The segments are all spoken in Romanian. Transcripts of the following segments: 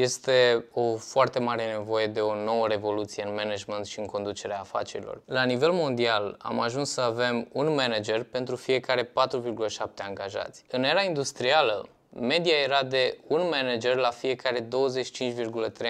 Este o foarte mare nevoie de o nouă revoluție în management și în conducerea afacerilor. La nivel mondial am ajuns să avem un manager pentru fiecare 4,7 angajați. În era industrială, Media era de un manager la fiecare 25,3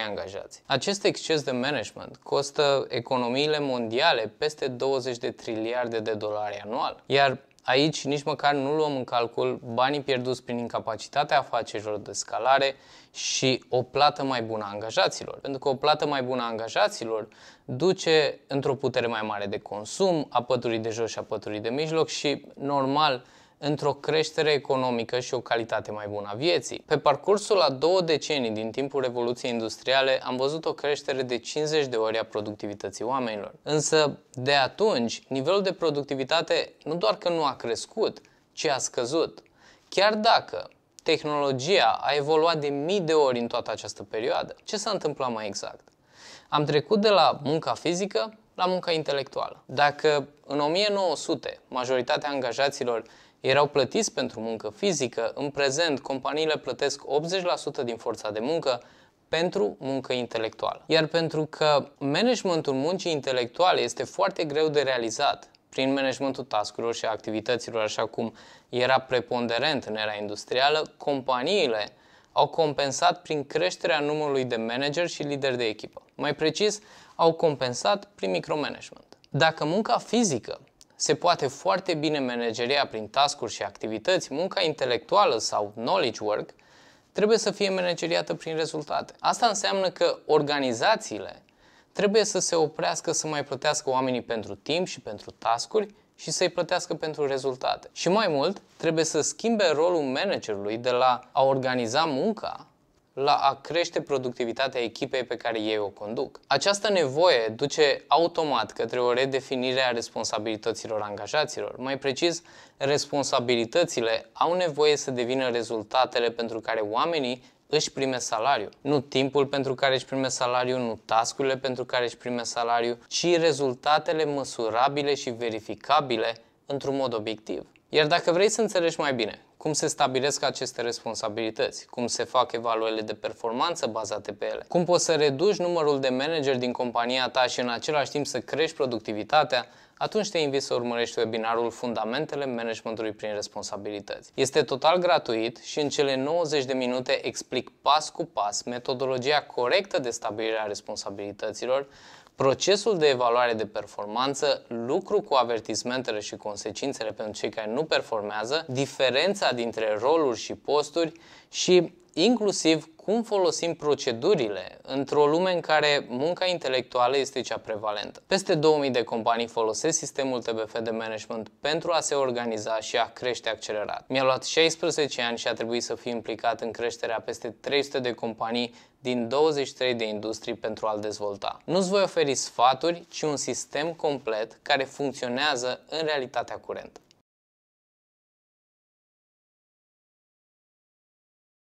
angajați. Acest exces de management costă economiile mondiale peste 20 de triliarde de dolari anual, iar Aici nici măcar nu luăm în calcul banii pierduți prin incapacitatea afacerilor de scalare și o plată mai bună a angajaților. Pentru că o plată mai bună a angajaților duce într-o putere mai mare de consum a păturii de jos și a păturii de mijloc și normal într-o creștere economică și o calitate mai bună a vieții. Pe parcursul a două decenii din timpul Revoluției Industriale am văzut o creștere de 50 de ori a productivității oamenilor. Însă, de atunci, nivelul de productivitate nu doar că nu a crescut, ci a scăzut. Chiar dacă tehnologia a evoluat de mii de ori în toată această perioadă, ce s-a întâmplat mai exact? Am trecut de la munca fizică la munca intelectuală. Dacă în 1900 majoritatea angajaților erau plătiți pentru muncă fizică, în prezent companiile plătesc 80% din forța de muncă pentru muncă intelectuală. Iar pentru că managementul muncii intelectuale este foarte greu de realizat, prin managementul tascurilor și activităților, așa cum era preponderent în era industrială, companiile au compensat prin creșterea numărului de manageri și lideri de echipă. Mai precis, au compensat prin micromanagement. Dacă munca fizică se poate foarte bine manageria prin tascuri și activități, munca intelectuală sau knowledge work trebuie să fie manageriată prin rezultate. Asta înseamnă că organizațiile trebuie să se oprească să mai plătească oamenii pentru timp și pentru tascuri și să-i plătească pentru rezultate. Și mai mult, trebuie să schimbe rolul managerului de la a organiza munca la a crește productivitatea echipei pe care ei o conduc. Această nevoie duce automat către o redefinire a responsabilităților angajaților. Mai precis, responsabilitățile au nevoie să devină rezultatele pentru care oamenii își prime salariu. Nu timpul pentru care își prime salariu, nu tascurile pentru care își prime salariu, ci rezultatele măsurabile și verificabile într-un mod obiectiv. Iar dacă vrei să înțelegi mai bine cum se stabilesc aceste responsabilități, cum se fac evaluările de performanță bazate pe ele, cum poți să reduci numărul de manageri din compania ta și în același timp să crești productivitatea, atunci te invit să urmărești webinarul Fundamentele managementului prin responsabilități. Este total gratuit și în cele 90 de minute explic pas cu pas metodologia corectă de stabilire a responsabilităților, Procesul de evaluare de performanță, lucru cu avertismentele și consecințele pentru cei care nu performează, diferența dintre roluri și posturi și inclusiv cum folosim procedurile într-o lume în care munca intelectuală este cea prevalentă. Peste 2000 de companii folosesc sistemul TBF de management pentru a se organiza și a crește accelerat. Mi-a luat 16 ani și a trebuit să fiu implicat în creșterea peste 300 de companii din 23 de industrii pentru a-l dezvolta. Nu-ți voi oferi sfaturi, ci un sistem complet care funcționează în realitatea curentă.